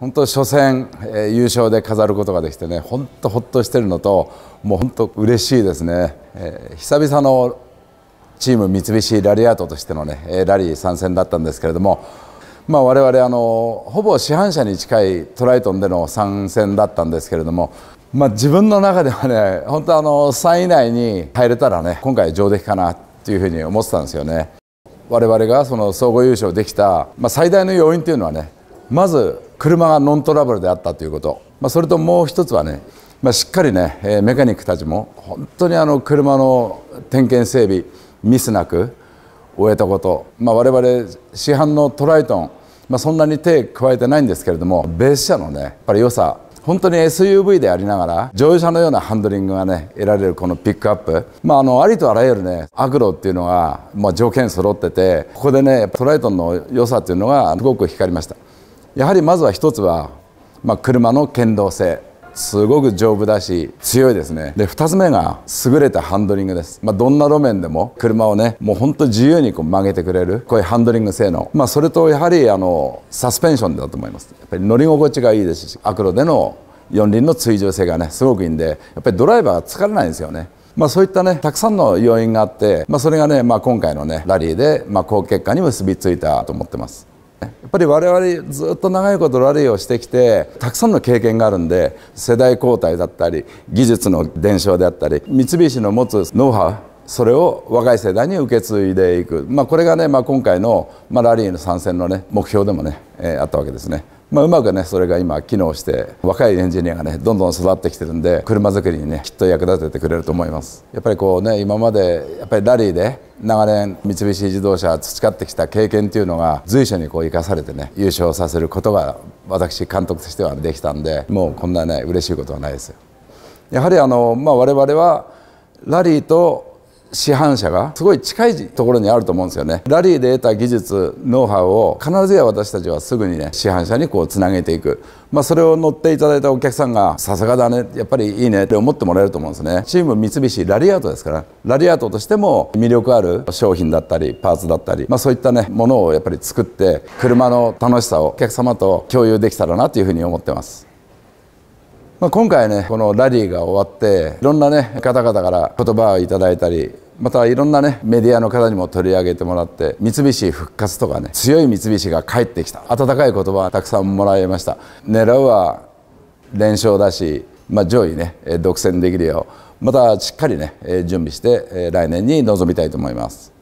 本当初戦、えー、優勝で飾ることができてね本当ほっとしてるのともう本当嬉しいですね、えー、久々のチーム三菱ラリアートとしてのねラリー参戦だったんですけれども、まあ、我々あのほぼ市販車に近いトライトンでの参戦だったんですけれども、まあ、自分の中ではね本当あの3位以内に入れたらね今回上出来かなっていうふうに思ってたんですよね。我々がその総合優勝できた、まあ、最大の要因というのはねまず車がノントラブルであったということ、まあ、それともう一つはね、まあ、しっかりね、えメカニックたちも本当にあの車の点検整備ミスなく終えたこと、まあ、我々市販のトライトン、まあ、そんなに手加えてないんですけれどもベース車のねやっぱり良さ本当に SUV でありながら乗用車のようなハンドリングがね得られるこのピックアップ、まあ、あのありとあらゆるねアグロっていうのが、まあ、条件揃っててここでねトライトンの良さっていうのがすごく光りました。やはりまずは一つは、まあ、車の剣道性すごく丈夫だし強いですねで2つ目が優れたハンドリングです、まあ、どんな路面でも車をねもうほんと自由にこう曲げてくれるこういうハンドリング性能、まあ、それとやはりあのサスペンションだと思いますやっぱり乗り心地がいいですしアクロでの四輪の追従性がねすごくいいんでやっぱりドライバーは疲れないんですよねまあ、そういったねたくさんの要因があって、まあ、それがね、まあ、今回のねラリーで、ま好結果に結びついたと思ってます。やっぱり我々ずっと長いことラリーをしてきてたくさんの経験があるんで世代交代だったり技術の伝承であったり三菱の持つノウハウそれを若い世代に受け継いでいく、まあ、これがね、まあ、今回の、まあ、ラリーの参戦の、ね、目標でもね、えー、あったわけですね。まあ、うまくねそれが今機能して若いエンジニアがねどんどん育ってきてるんで車作りにねきっと役立ててくれると思いますやっぱりこうね今までやっぱりラリーで長年三菱自動車培ってきた経験っていうのが随所にこう生かされてね優勝させることが私監督としてはできたんでもうこんなね嬉しいことはないですよやはりあの、まあ、我々はラリーと市販車がすごい近いところにあると思うんですよねラリーで得た技術ノウハウを必ずや私たちはすぐにね市販車にこうつなげていく、まあ、それを乗っていただいたお客さんがさすがだねやっぱりいいねって思ってもらえると思うんですねチーム三菱ラリアートですからラリアートとしても魅力ある商品だったりパーツだったり、まあ、そういったねものをやっぱり作って車の楽しさをお客様と共有できたらなというふうに思ってますまあ、今回ねこのラリーが終わっていろんなね方々から言葉をいただいたりまたいろんなねメディアの方にも取り上げてもらって三菱復活とかね強い三菱が帰ってきた温かい言葉たくさんもらいました狙うは連勝だし、まあ、上位ね独占できるようまたしっかりね準備して来年に臨みたいと思います。